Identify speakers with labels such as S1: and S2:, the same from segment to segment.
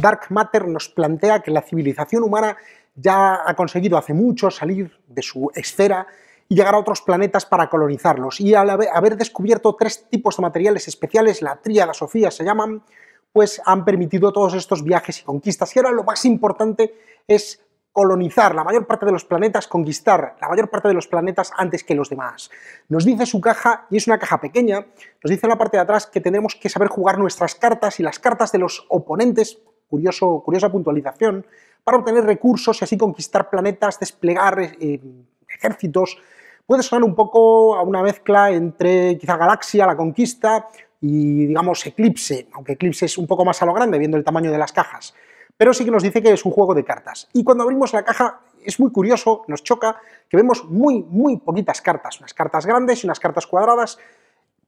S1: Dark Matter nos plantea que la civilización humana ya ha conseguido hace mucho salir de su esfera y llegar a otros planetas para colonizarlos. Y al haber descubierto tres tipos de materiales especiales, la tríada Sofía se llaman, pues han permitido todos estos viajes y conquistas. Y ahora lo más importante es colonizar la mayor parte de los planetas, conquistar la mayor parte de los planetas antes que los demás. Nos dice su caja, y es una caja pequeña, nos dice en la parte de atrás que tenemos que saber jugar nuestras cartas y las cartas de los oponentes curioso, curiosa puntualización, para obtener recursos y así conquistar planetas, desplegar eh, ejércitos. Puede sonar un poco a una mezcla entre quizá Galaxia, la conquista y, digamos, Eclipse, aunque Eclipse es un poco más a lo grande, viendo el tamaño de las cajas. Pero sí que nos dice que es un juego de cartas. Y cuando abrimos la caja es muy curioso, nos choca, que vemos muy, muy poquitas cartas. Unas cartas grandes y unas cartas cuadradas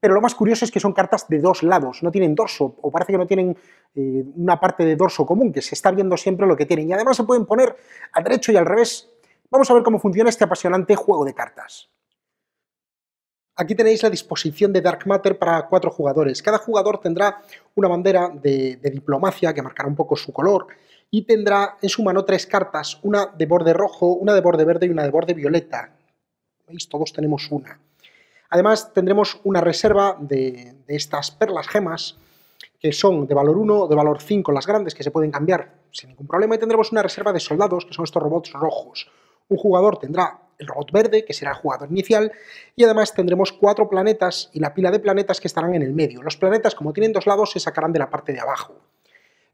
S1: pero lo más curioso es que son cartas de dos lados, no tienen dorso, o parece que no tienen eh, una parte de dorso común, que se está viendo siempre lo que tienen. Y además se pueden poner al derecho y al revés. Vamos a ver cómo funciona este apasionante juego de cartas. Aquí tenéis la disposición de Dark Matter para cuatro jugadores. Cada jugador tendrá una bandera de, de, diplomacia que marcará un poco su color y tendrá en su mano tres cartas, una de borde rojo, una de borde verde y una de borde violeta. ¿Veis? Todos tenemos una. Además, tendremos una reserva de, estas perlas gemas que son de valor 1, de valor 5 las grandes, que se pueden cambiar sin ningún problema, y tendremos una reserva de soldados, que son estos robots rojos. Un jugador tendrá el robot verde, que será el jugador inicial, y además tendremos cuatro planetas y la pila de planetas que estarán en el medio. Los planetas, como tienen dos lados, se sacarán de la parte de abajo.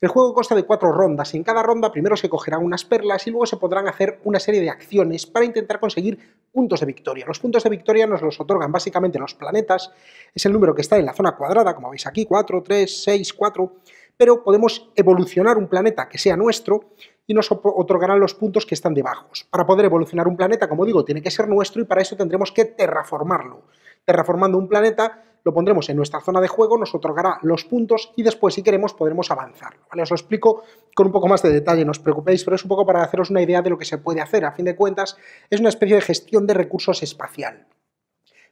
S1: El juego consta de cuatro rondas en cada ronda primero se cogerán unas perlas y luego se podrán hacer una serie de acciones para intentar conseguir puntos de victoria. Los puntos de victoria nos los otorgan básicamente los planetas, es el número que está en la zona cuadrada, como veis aquí, 4, 3, 6, 4, pero podemos evolucionar un planeta que sea nuestro y nos otorgarán los puntos que están debajo. Para poder evolucionar un planeta, como digo, tiene que ser nuestro y para eso tendremos que terraformarlo. Terraformando un planeta lo pondremos en nuestra zona de juego, nos otorgará los puntos y después, si queremos, podremos avanzarlo. Os lo explico con un poco más de detalle, no os preocupéis, pero es un poco para haceros una idea de lo que se puede hacer. A fin de cuentas, es una especie de gestión de recursos espacial.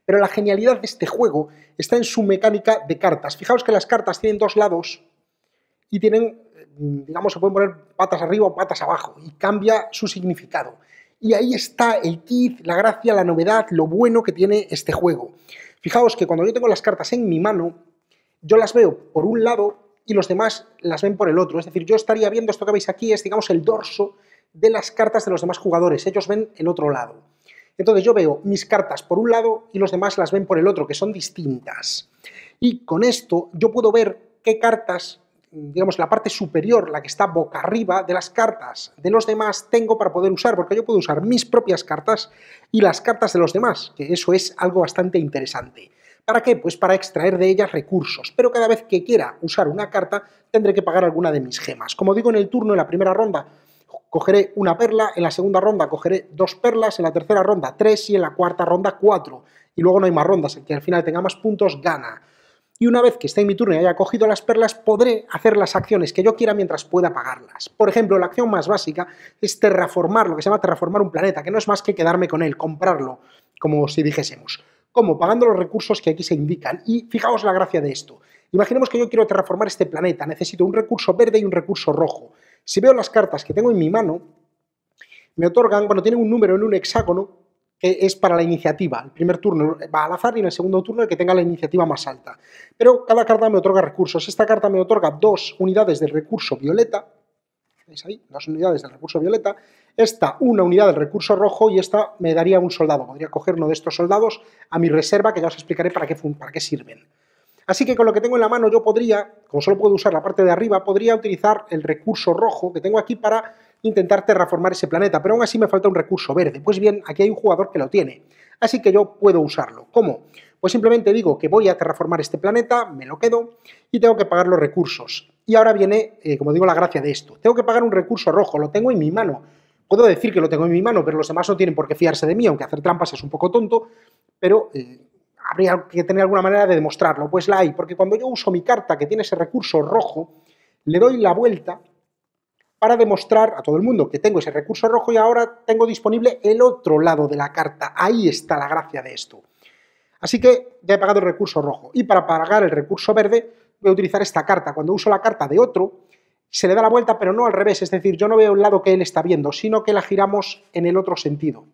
S1: Pero la genialidad de este juego está en su mecánica de cartas. Fijaos que las cartas tienen dos lados y tienen, mm, digamos, se pueden poner patas arriba o patas abajo y cambia su significado. Y ahí está el kit, la gracia, la novedad, lo bueno que tiene este juego. Fijaos que cuando yo tengo las cartas en mi mano, yo las veo por un lado y los demás las ven por el otro. Es decir, yo estaría viendo esto que veis aquí, es digamos el dorso de las cartas de los demás jugadores. Ellos ven el otro lado. Entonces yo veo mis cartas por un lado y los demás las ven por el otro, que son distintas. Y con esto yo puedo ver qué cartas digamos, la parte superior, la que está boca arriba de las cartas de los demás, tengo para poder usar, porque yo puedo usar mis propias cartas y las cartas de los demás, que eso es algo bastante interesante. ¿Para qué? Pues para extraer de ellas recursos, pero cada vez que quiera usar una carta tendré que pagar alguna de mis gemas. Como digo en el turno, en la primera ronda cogeré una perla, en la segunda ronda cogeré dos perlas, en la tercera ronda tres y en la cuarta ronda cuatro. Y luego no hay más rondas, el que al final tenga más puntos gana y una vez que esté en mi turno y haya cogido las perlas, podré hacer las acciones que yo quiera mientras pueda pagarlas. Por ejemplo, la acción más básica es terraformar, lo que se llama terraformar un planeta, que no es más que quedarme con él, comprarlo, como si dijésemos. ¿Cómo? Pagando los recursos que aquí se indican. Y fijaos la gracia de esto. Imaginemos que yo quiero terraformar este planeta, necesito un recurso verde y un recurso rojo. Si veo las cartas que tengo en mi mano, me otorgan, cuando tienen un número en un hexágono e, es para la iniciativa. El primer turno eh, va al azar y en el segundo turno el que tenga la iniciativa más alta. Pero cada carta me otorga recursos. Esta carta me otorga dos unidades de recurso violeta. ¿Veis ahí? Dos unidades del recurso violeta. Esta, una unidad del recurso rojo y esta me daría un soldado. Podría coger uno de estos soldados a mi reserva, que ya os explicaré para qué, para qué sirven. Así que con lo que tengo en la mano yo podría, como solo puedo usar la parte de arriba, podría utilizar el recurso rojo que tengo aquí para intentar terraformar ese planeta, pero aún así me falta un recurso verde. Pues bien, aquí hay un jugador que lo tiene, así que yo puedo usarlo. ¿Cómo? Pues simplemente digo que voy a terraformar este planeta, me lo quedo y tengo que pagar los recursos. Y ahora viene, eh, como digo, la gracia de esto. Tengo que pagar un recurso rojo, lo tengo en mi mano. Puedo decir que lo tengo en mi mano, pero los demás no tienen por qué fiarse de mí, aunque hacer trampas es un poco tonto, pero eh, habría que tener alguna manera de demostrarlo. Pues la hay, porque cuando yo uso mi carta que tiene ese recurso rojo, le doy la vuelta para demostrar a todo el mundo que tengo ese recurso rojo y ahora tengo disponible el otro lado de la carta. Ahí está la gracia de esto. Así que ya he pagado el recurso rojo. Y para pagar el recurso verde voy a utilizar esta carta. Cuando uso la carta de otro, se le da la vuelta, pero no al revés. Es decir, yo no veo el lado que él está viendo, sino que la giramos en el otro sentido.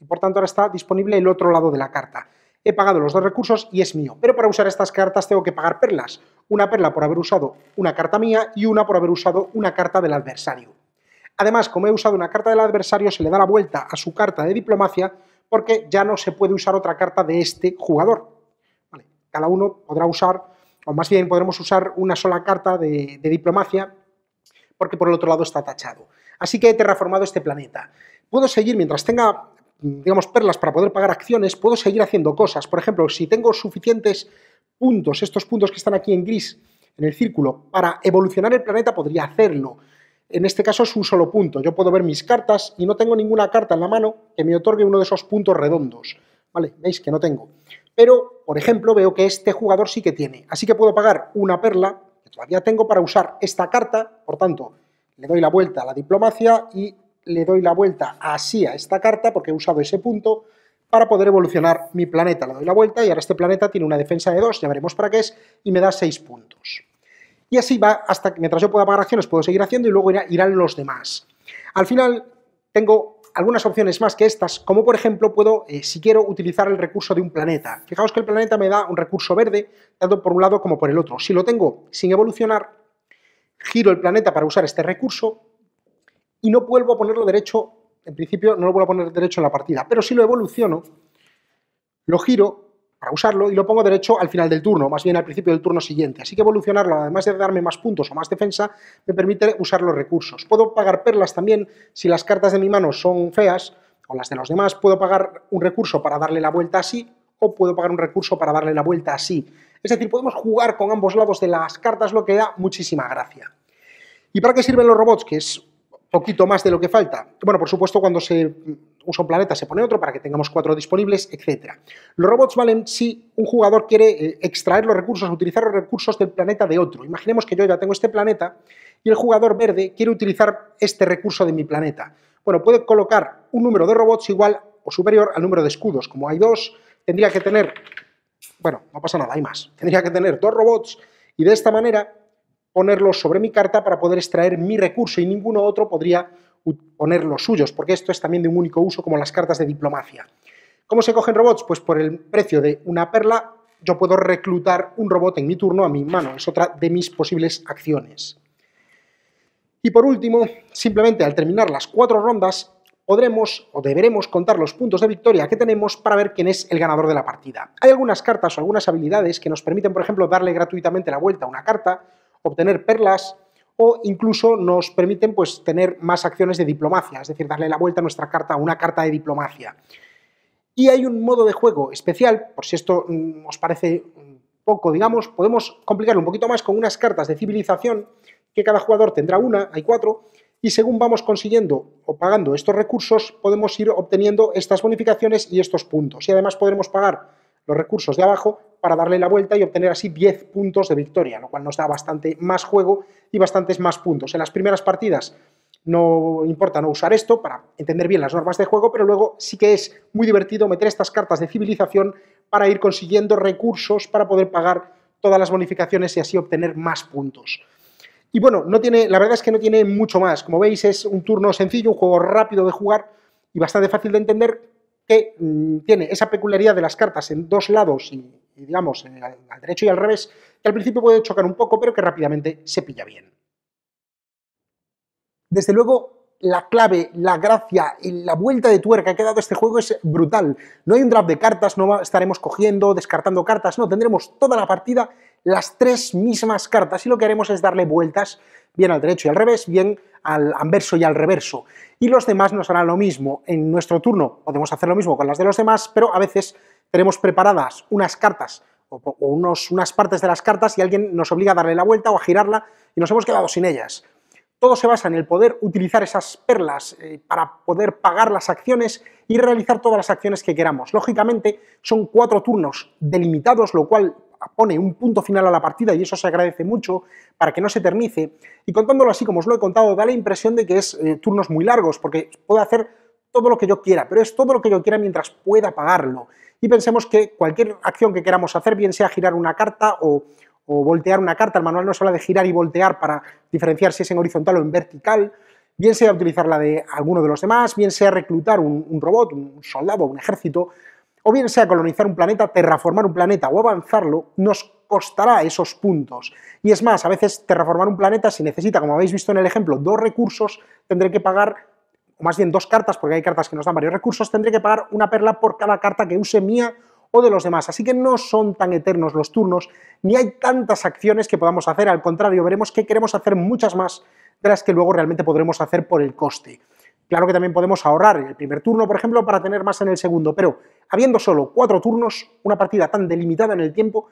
S1: Y por tanto ahora está disponible el otro lado de la carta he pagado los dos recursos y es mío. Pero para usar estas cartas tengo que pagar perlas. Una perla por haber usado una carta mía y una por haber usado una carta del adversario. Además, como he usado una carta del adversario, se le da la vuelta a su carta de diplomacia porque ya no se puede usar otra carta de este jugador. cada uno podrá usar, o más bien podremos usar una sola carta de, de diplomacia porque por el otro lado está tachado. Así que he terraformado este planeta. Puedo seguir mientras tenga digamos, perlas para poder pagar acciones, puedo seguir haciendo cosas. Por ejemplo, si tengo suficientes puntos, estos puntos que están aquí en gris, en el círculo, para evolucionar el planeta, podría hacerlo. En este caso es un solo punto. Yo puedo ver mis cartas y no tengo ninguna carta en la mano que me otorgue uno de esos puntos redondos. ¿Vale? Veis que no tengo. Pero, por ejemplo, veo que este jugador sí que tiene. Así que puedo pagar una perla, que todavía tengo, para usar esta carta. Por tanto, le doy la vuelta a la diplomacia y le doy la vuelta así a esta carta, porque he usado ese punto, para poder evolucionar mi planeta. Le doy la vuelta y ahora este planeta tiene una defensa de 2, ya veremos para qué es, y me da 6 puntos. Y así va, hasta que mientras yo pueda pagar acciones puedo seguir haciendo y luego irán los demás. Al final tengo algunas opciones más que estas, como por ejemplo puedo, eh, si quiero, utilizar el recurso de un planeta. Fijaos que el planeta me da un recurso verde, tanto por un lado como por el otro. Si lo tengo sin evolucionar, giro el planeta para usar este recurso, y no vuelvo a ponerlo derecho, en principio no lo vuelvo a poner derecho en la partida, pero si lo evoluciono, lo giro para usarlo y lo pongo derecho al final del turno, más bien al principio del turno siguiente. Así que evolucionarlo, además de darme más puntos o más defensa, me permite usar los recursos. Puedo pagar perlas también si las cartas de mi mano son feas o las de los demás. Puedo pagar un recurso para darle la vuelta así o puedo pagar un recurso para darle la vuelta así. Es decir, podemos jugar con ambos lados de las cartas, lo que da muchísima gracia. ¿Y para qué sirven los robots? Que es poquito más de lo que falta. Bueno, por supuesto, cuando se usa un planeta se pone otro para que tengamos cuatro disponibles, etc. Los robots valen si un jugador quiere eh, extraer los recursos, utilizar los recursos del planeta de otro. Imaginemos que yo ya tengo este planeta y el jugador verde quiere utilizar este recurso de mi planeta. Bueno, puede colocar un número de robots igual o superior al número de escudos. Como hay dos, tendría que tener... Bueno, no pasa nada, hay más. Tendría que tener dos robots y de esta manera ponerlos sobre mi carta para poder extraer mi recurso y ninguno otro podría poner los suyos, porque esto es también de un único uso como las cartas de diplomacia. ¿Cómo se cogen robots? Pues por el precio de una perla yo puedo reclutar un robot en mi turno a mi mano, es otra de mis posibles acciones. Y por último, simplemente al terminar las cuatro rondas, podremos o deberemos contar los puntos de victoria que tenemos para ver quién es el ganador de la partida. Hay algunas cartas o algunas habilidades que nos permiten, por ejemplo, darle gratuitamente la vuelta a una carta obtener perlas o incluso nos permiten pues, tener más acciones de diplomacia, es decir, darle la vuelta a nuestra carta, a una carta de diplomacia. Y hay un modo de juego especial, por si esto mm, os parece poco, digamos, podemos complicarlo un poquito más con unas cartas de civilización, que cada jugador tendrá una, hay cuatro, y según vamos consiguiendo o pagando estos recursos, podemos ir obteniendo estas bonificaciones y estos puntos. Y además podremos pagar los recursos de abajo para darle la vuelta y obtener así 10 puntos de victoria, lo cual nos da bastante más juego y bastantes más puntos. En las primeras partidas no importa no usar esto para entender bien las normas de juego, pero luego sí que es muy divertido meter estas cartas de civilización para ir consiguiendo recursos para poder pagar todas las bonificaciones y así obtener más puntos. Y bueno, no tiene, la verdad es que no tiene mucho más. Como veis, es un turno sencillo, un juego rápido de jugar y bastante fácil de entender, que mm, tiene esa peculiaridad de las cartas en dos lados y, digamos, al, derecho y al revés, que al principio puede chocar un poco, pero que rápidamente se pilla bien. Desde luego, la clave, la gracia, y la vuelta de tuerca que ha dado este juego es brutal. No hay un draft de cartas, no estaremos cogiendo, descartando cartas, no, tendremos toda la partida las tres mismas cartas y lo que haremos es darle vueltas bien al derecho y al revés, bien al anverso y al reverso. Y los demás nos harán lo mismo. En nuestro turno podemos hacer lo mismo con las de los demás, pero a veces tenemos preparadas unas cartas o, unos, unas partes de las cartas y alguien nos obliga a darle la vuelta o a girarla y nos hemos quedado sin ellas. Todo se basa en el poder utilizar esas perlas eh, para poder pagar las acciones y realizar todas las acciones que queramos. Lógicamente son cuatro turnos delimitados, lo cual pone un punto final a la partida y eso se agradece mucho para que no se eternice. Y contándolo así, como os lo he contado, da la impresión de que es eh, turnos muy largos, porque puedo hacer todo lo que yo quiera, pero es todo lo que yo quiera mientras pueda pagarlo. Y pensemos que cualquier acción que queramos hacer, bien sea girar una carta o, voltear una carta, el manual nos habla de girar y voltear para diferenciar si es en horizontal o en vertical, bien sea utilizar la de alguno de los demás, bien sea reclutar un, un robot, un soldado, un ejército, o bien sea colonizar un planeta, terraformar un planeta o avanzarlo, nos costará esos puntos. Y es más, a veces terraformar un planeta, si necesita, como habéis visto en el ejemplo, dos recursos, tendré que pagar, o más bien dos cartas, porque hay cartas que nos dan varios recursos, tendré que pagar una perla por cada carta que use mía o de los demás. Así que no son tan eternos los turnos, ni hay tantas acciones que podamos hacer. Al contrario, veremos que queremos hacer muchas más de las que luego realmente podremos hacer por el coste. Claro que también podemos ahorrar el primer turno, por ejemplo, para tener más en el segundo, pero habiendo solo cuatro turnos, una partida tan delimitada en el tiempo,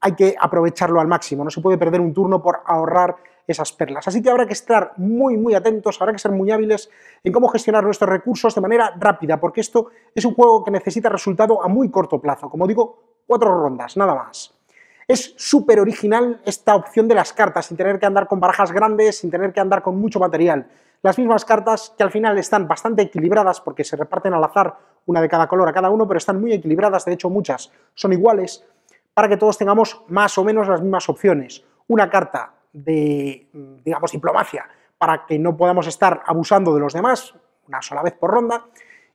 S1: hay que aprovecharlo al máximo, no se puede perder un turno por ahorrar esas perlas. Así que habrá que estar muy, muy atentos, habrá que ser muy hábiles en cómo gestionar nuestros recursos de manera rápida, porque esto es un juego que necesita resultado a muy corto plazo, como digo, cuatro rondas, nada más. Es súper original esta opción de las cartas, sin tener que andar con barajas grandes, sin tener que andar con mucho material. Las mismas cartas que al final están bastante equilibradas porque se reparten al azar una de cada color a cada uno, pero están muy equilibradas, de hecho muchas son iguales, para que todos tengamos más o menos las mismas opciones. Una carta de, digamos, diplomacia, para que no podamos estar abusando de los demás, una sola vez por ronda,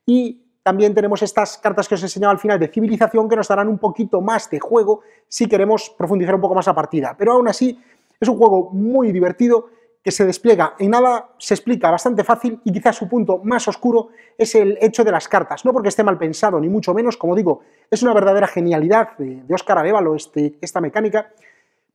S1: y también tenemos estas cartas que os he enseñado al final de civilización que nos darán un poquito más de juego si queremos profundizar un poco más la partida. Pero aún así, es un juego muy divertido que se despliega en nada se explica bastante fácil y quizás su punto más oscuro es el hecho de las cartas. No porque esté mal pensado, ni mucho menos, como digo, es una verdadera genialidad de, Oscar Arevalo este, esta mecánica,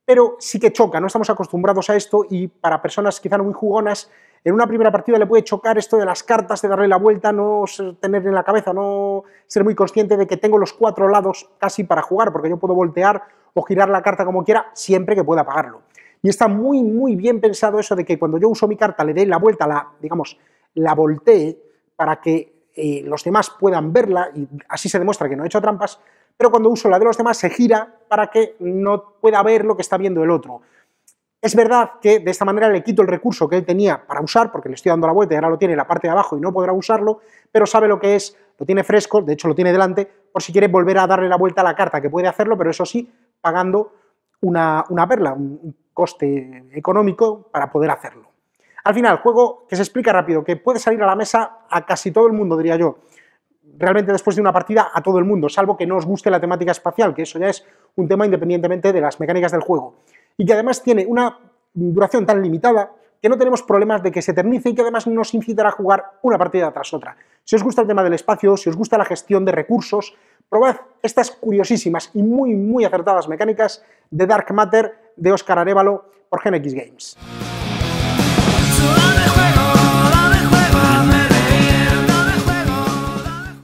S1: pero sí que choca, no estamos acostumbrados a esto y para personas quizá muy jugonas, en una primera partida le puede chocar esto de las cartas, de darle la vuelta, no tener en la cabeza, no ser muy consciente de que tengo los cuatro lados casi para jugar, porque yo puedo voltear o girar la carta como quiera, siempre que pueda pagarlo. Y está muy, muy bien pensado eso de que cuando yo uso mi carta le dé la vuelta, la, digamos, la voltee para que eh, los demás puedan verla y así se demuestra que no he hecho trampas, pero cuando uso la de los demás se gira para que no pueda ver lo que está viendo el otro. Es verdad que de esta manera le quito el recurso que él tenía para usar, porque le estoy dando la vuelta y ahora lo tiene la parte de abajo y no podrá usarlo, pero sabe lo que es, lo tiene fresco, de hecho lo tiene delante, por si quiere volver a darle la vuelta a la carta, que puede hacerlo, pero eso sí, pagando una, una perla, un, coste económico para poder hacerlo. Al final, juego que se explica rápido, que puede salir a la mesa a casi todo el mundo, diría yo. Realmente después de una partida a todo el mundo, salvo que no os guste la temática espacial, que eso ya es un tema independientemente de las mecánicas del juego. Y que además tiene una duración tan limitada que no tenemos problemas de que se eternice y que además nos incitará a jugar una partida tras otra. Si os gusta el tema del espacio, si os gusta la gestión de recursos, probad estas curiosísimas y muy muy acertadas mecánicas de Dark Matter de Óscar Arevalo por GenX Games.